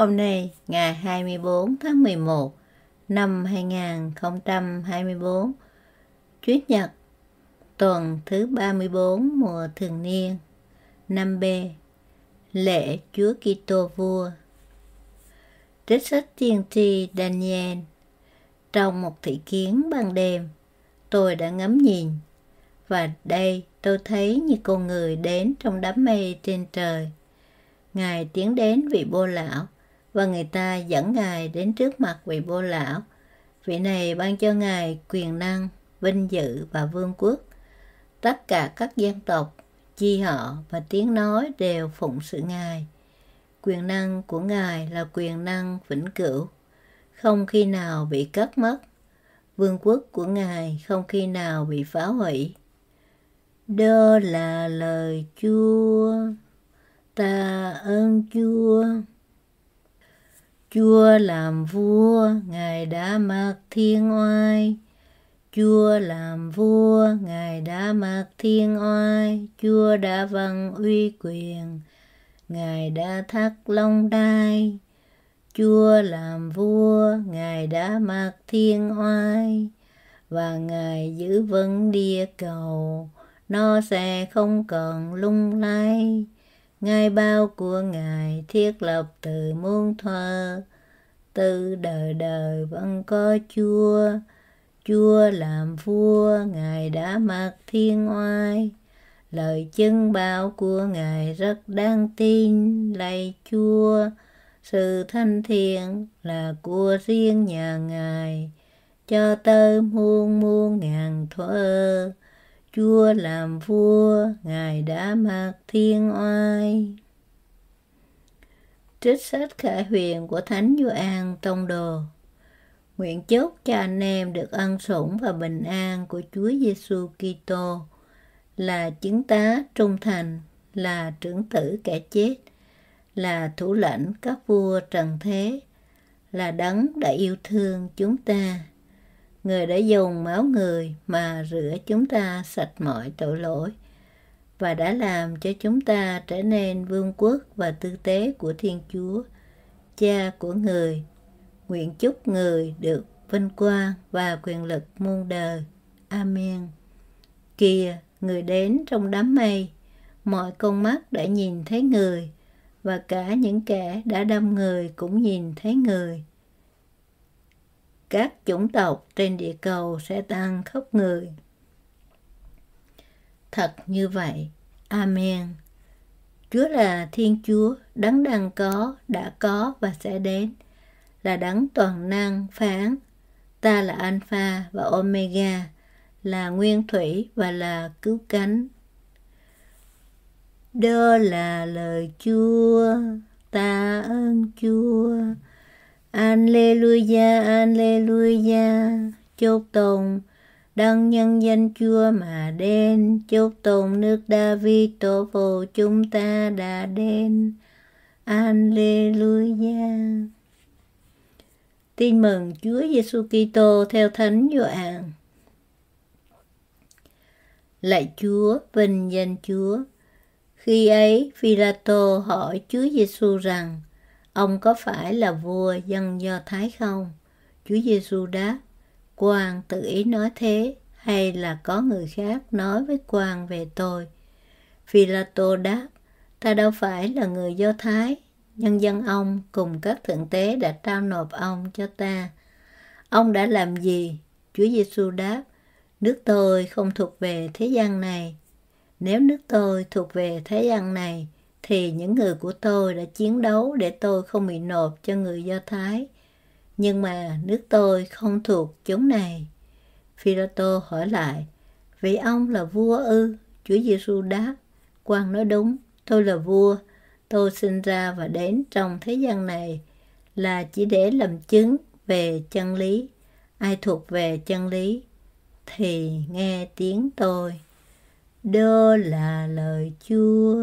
Hôm nay, ngày 24 tháng 11 năm 2024, Chuyết Nhật, tuần thứ 34 mùa thường niên, năm b Lễ Chúa Kitô Vua Trích sách tiên tri Daniel Trong một thị kiến ban đêm, tôi đã ngắm nhìn, và đây tôi thấy như con người đến trong đám mây trên trời. Ngài tiến đến vị bô lão và người ta dẫn Ngài đến trước mặt vị bô lão. Vị này ban cho Ngài quyền năng, vinh dự và vương quốc. Tất cả các dân tộc, chi họ và tiếng nói đều phụng sự Ngài. Quyền năng của Ngài là quyền năng vĩnh cửu, không khi nào bị cắt mất. Vương quốc của Ngài không khi nào bị phá hủy. Đó là lời Chúa, ta ơn Chúa. Chúa làm vua, Ngài đã mặc thiên oai. Chúa làm vua, Ngài đã mặc thiên oai. Chúa đã vâng uy quyền, Ngài đã thắt long đai. Chúa làm vua, Ngài đã mặc thiên oai. Và Ngài giữ vững địa cầu, nó sẽ không còn lung lay Ngài bao của Ngài thiết lập từ muôn thuở, từ đời đời vẫn có Chúa. Chúa làm vua, Ngài đã mặc thiên oai. Lời chứng bao của Ngài rất đáng tin, lạy Chúa. Sự thanh thiện là của riêng nhà Ngài, cho tới muôn muôn ngàn thuở chúa làm vua ngài đã mặc thiên oai trích sách khải huyền của thánh Gioan tông đồ nguyện chúc cho anh em được ân sủng và bình an của Chúa Giêsu Kitô là chứng tá trung thành là trưởng tử kẻ chết là thủ lãnh các vua trần thế là đấng đã yêu thương chúng ta Người đã dùng máu người mà rửa chúng ta sạch mọi tội lỗi và đã làm cho chúng ta trở nên vương quốc và tư tế của Thiên Chúa, Cha của người. Nguyện chúc người được vinh quang và quyền lực muôn đời. Amen. Kìa, người đến trong đám mây, mọi con mắt đã nhìn thấy người, và cả những kẻ đã đâm người cũng nhìn thấy người các chủng tộc trên địa cầu sẽ tan khắp người. Thật như vậy. Amen. Chúa là Thiên Chúa, đấng đang có, đã có và sẽ đến, là đấng toàn năng phán. Ta là Alpha và Omega, là nguyên thủy và là cứu cánh. Đó là lời Chúa, ta ơn Chúa. Alleluia, Alleluia, chúc tụng đăng nhân danh Chúa mà đến, chúc tụng nước David tổ phụ chúng ta đã đến. Alleluia. Tin mừng Chúa Giêsu Kitô theo Thánh Gioan. Lạy Chúa, vinh danh Chúa. Khi ấy, Phi-la-tô hỏi Chúa Giêsu rằng: ông có phải là vua dân Do Thái không? Chúa Giêsu đáp, quan tự ý nói thế hay là có người khác nói với quan về tôi? Phi-la-tô đáp, ta đâu phải là người Do Thái, nhân dân ông cùng các thượng tế đã trao nộp ông cho ta. Ông đã làm gì? Chúa Giêsu đáp, nước tôi không thuộc về thế gian này. Nếu nước tôi thuộc về thế gian này, thì những người của tôi đã chiến đấu để tôi không bị nộp cho người Do Thái. Nhưng mà nước tôi không thuộc chúng này. phi tô hỏi lại, vì ông là vua ư? Chúa Giêsu đáp, quan nói đúng, tôi là vua, tôi sinh ra và đến trong thế gian này là chỉ để làm chứng về chân lý. Ai thuộc về chân lý thì nghe tiếng tôi. Đó là lời Chúa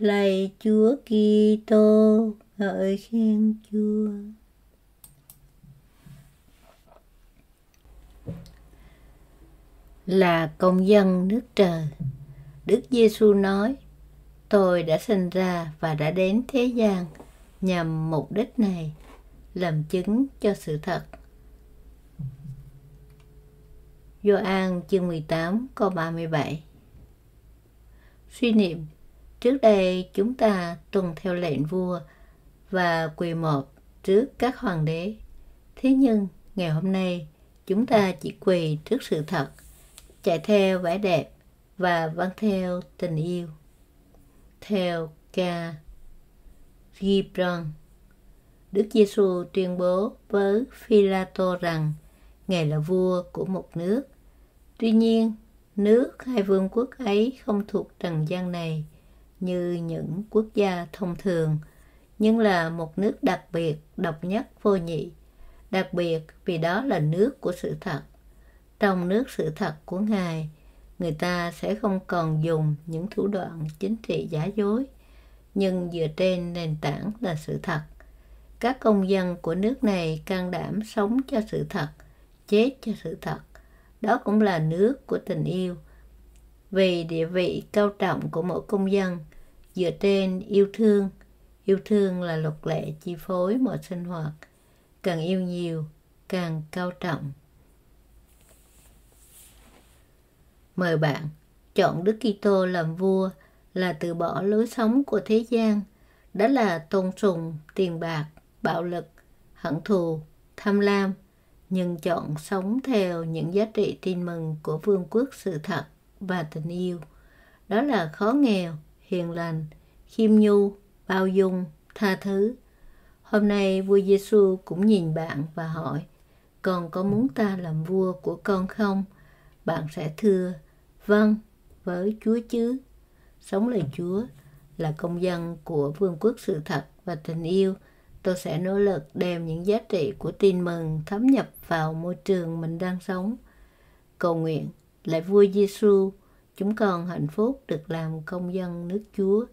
lạy Chúa Kitô ngợi khen Chúa. Là công dân nước trời, Đức Giêsu nói: Tôi đã sinh ra và đã đến thế gian nhằm mục đích này, làm chứng cho sự thật. Gioan chương 18 câu 37 Suy niệm Trước đây chúng ta tuân theo lệnh vua và quỳ một trước các hoàng đế. Thế nhưng ngày hôm nay chúng ta chỉ quỳ trước sự thật, chạy theo vẻ đẹp và vâng theo tình yêu. Theo ca Gibran, Đức Giêsu tuyên bố với philato rằng Ngài là vua của một nước. Tuy nhiên, nước hay vương quốc ấy không thuộc trần gian này như những quốc gia thông thường, nhưng là một nước đặc biệt, độc nhất vô nhị, đặc biệt vì đó là nước của sự thật. Trong nước sự thật của Ngài, người ta sẽ không còn dùng những thủ đoạn chính trị giả dối, nhưng dựa trên nền tảng là sự thật. Các công dân của nước này can đảm sống cho sự thật, chết cho sự thật. Đó cũng là nước của tình yêu – về địa vị cao trọng của mỗi công dân dựa trên yêu thương yêu thương là luật lệ chi phối mọi sinh hoạt càng yêu nhiều càng cao trọng mời bạn chọn đức kitô làm vua là từ bỏ lối sống của thế gian đó là tôn sùng tiền bạc bạo lực hận thù tham lam nhưng chọn sống theo những giá trị tin mừng của vương quốc sự thật và tình yêu. Đó là khó nghèo, hiền lành, khiêm nhu, bao dung, tha thứ. Hôm nay vua Giêsu cũng nhìn bạn và hỏi, con có muốn ta làm vua của con không? Bạn sẽ thưa, vâng, với Chúa chứ. Sống lời Chúa là công dân của vương quốc sự thật và tình yêu. Tôi sẽ nỗ lực đem những giá trị của tin mừng thấm nhập vào môi trường mình đang sống. Cầu nguyện lại vui Giêsu, chúng con hạnh phúc được làm công dân nước Chúa.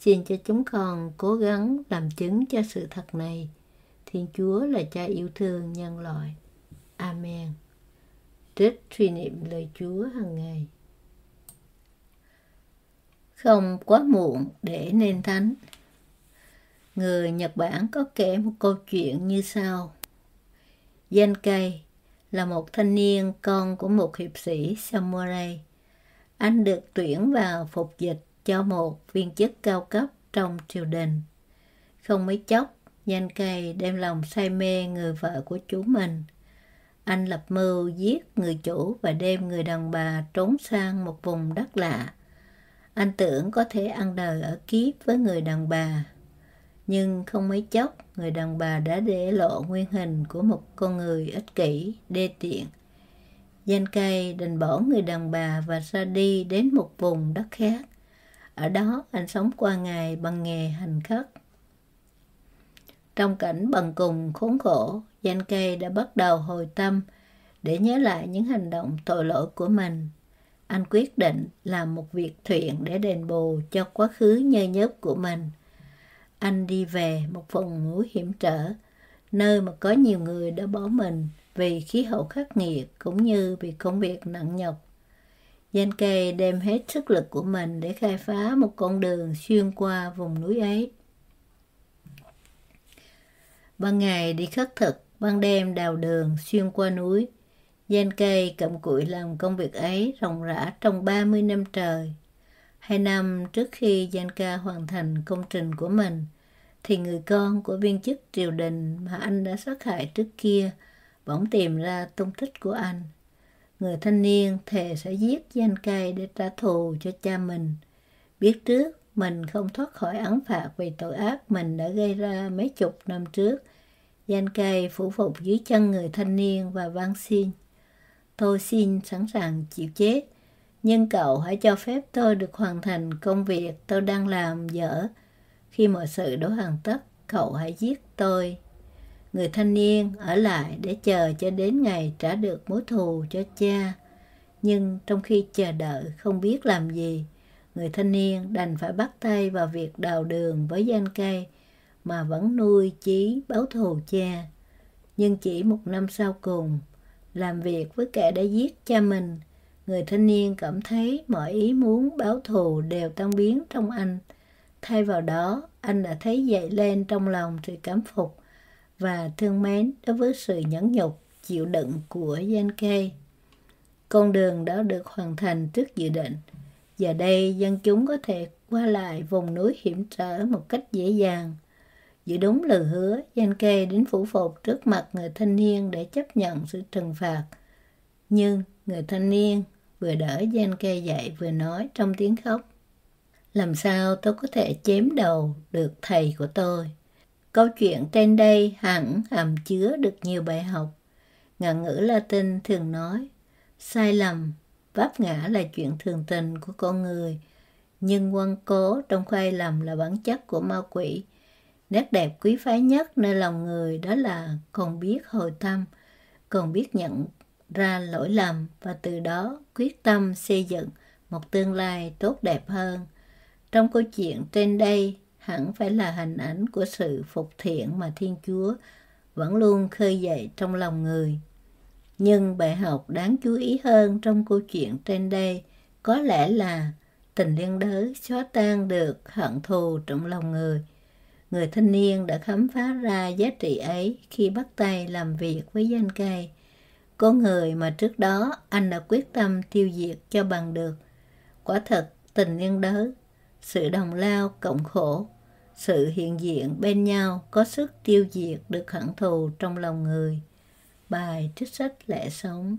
Xin cho chúng con cố gắng làm chứng cho sự thật này. Thiên Chúa là cha yêu thương nhân loại. Amen. Trích suy niệm lời Chúa hàng ngày. Không quá muộn để nên thánh. Người Nhật Bản có kể một câu chuyện như sau. Danh cây là một thanh niên con của một hiệp sĩ samurai. Anh được tuyển vào phục dịch cho một viên chức cao cấp trong triều đình. Không mấy chốc, Nhanh cây đem lòng say mê người vợ của chú mình. Anh lập mưu giết người chủ và đem người đàn bà trốn sang một vùng đất lạ. Anh tưởng có thể ăn đời ở kiếp với người đàn bà nhưng không mấy chốc người đàn bà đã để lộ nguyên hình của một con người ích kỷ đê tiện Gian cây đành bỏ người đàn bà và ra đi đến một vùng đất khác. Ở đó anh sống qua ngày bằng nghề hành khất. Trong cảnh bằng cùng khốn khổ, Gian cây đã bắt đầu hồi tâm để nhớ lại những hành động tội lỗi của mình. Anh quyết định làm một việc thiện để đền bù cho quá khứ nhơ nhớp của mình anh đi về một vùng núi hiểm trở, nơi mà có nhiều người đã bỏ mình vì khí hậu khắc nghiệt cũng như vì công việc nặng nhọc. Gian kê đem hết sức lực của mình để khai phá một con đường xuyên qua vùng núi ấy. Ban ngày đi khất thực, ban đêm đào đường xuyên qua núi. Gian cây cầm cụi làm công việc ấy ròng rã trong 30 năm trời Hai năm trước khi Janka hoàn thành công trình của mình, thì người con của viên chức triều đình mà anh đã sát hại trước kia bỗng tìm ra tung tích của anh. Người thanh niên thề sẽ giết danh cay để trả thù cho cha mình. Biết trước, mình không thoát khỏi án phạt vì tội ác mình đã gây ra mấy chục năm trước. Danh cay phủ phục dưới chân người thanh niên và van xin. Tôi xin sẵn sàng chịu chết nhưng cậu hãy cho phép tôi được hoàn thành công việc tôi đang làm dở. Khi mọi sự đã hoàn tất, cậu hãy giết tôi. Người thanh niên ở lại để chờ cho đến ngày trả được mối thù cho cha. Nhưng trong khi chờ đợi không biết làm gì, người thanh niên đành phải bắt tay vào việc đào đường với danh cây mà vẫn nuôi chí báo thù cha. Nhưng chỉ một năm sau cùng, làm việc với kẻ đã giết cha mình – người thanh niên cảm thấy mọi ý muốn báo thù đều tan biến trong anh. Thay vào đó, anh đã thấy dậy lên trong lòng sự cảm phục và thương mến đối với sự nhẫn nhục, chịu đựng của Gian Kê. Con đường đó được hoàn thành trước dự định. Giờ đây dân chúng có thể qua lại vùng núi hiểm trở một cách dễ dàng. Giữ đúng lời hứa, Gian Kê đến phủ phục trước mặt người thanh niên để chấp nhận sự trừng phạt. Nhưng người thanh niên vừa đỡ Jen kê dậy vừa nói trong tiếng khóc. Làm sao tôi có thể chém đầu được thầy của tôi? Câu chuyện trên đây hẳn hàm chứa được nhiều bài học. Ngạn ngữ Latin thường nói, sai lầm, vấp ngã là chuyện thường tình của con người, nhưng quan cố trong khoai lầm là bản chất của ma quỷ. Nét đẹp quý phái nhất nơi lòng người đó là còn biết hồi tâm, còn biết nhận ra lỗi lầm và từ đó quyết tâm xây dựng một tương lai tốt đẹp hơn. Trong câu chuyện trên đây, hẳn phải là hình ảnh của sự phục thiện mà Thiên Chúa vẫn luôn khơi dậy trong lòng người. Nhưng bài học đáng chú ý hơn trong câu chuyện trên đây có lẽ là tình liên đới xóa tan được hận thù trong lòng người. Người thanh niên đã khám phá ra giá trị ấy khi bắt tay làm việc với danh cây có người mà trước đó anh đã quyết tâm tiêu diệt cho bằng được. Quả thật, tình liên đới, sự đồng lao cộng khổ, sự hiện diện bên nhau có sức tiêu diệt được hận thù trong lòng người. Bài trích sách lẽ sống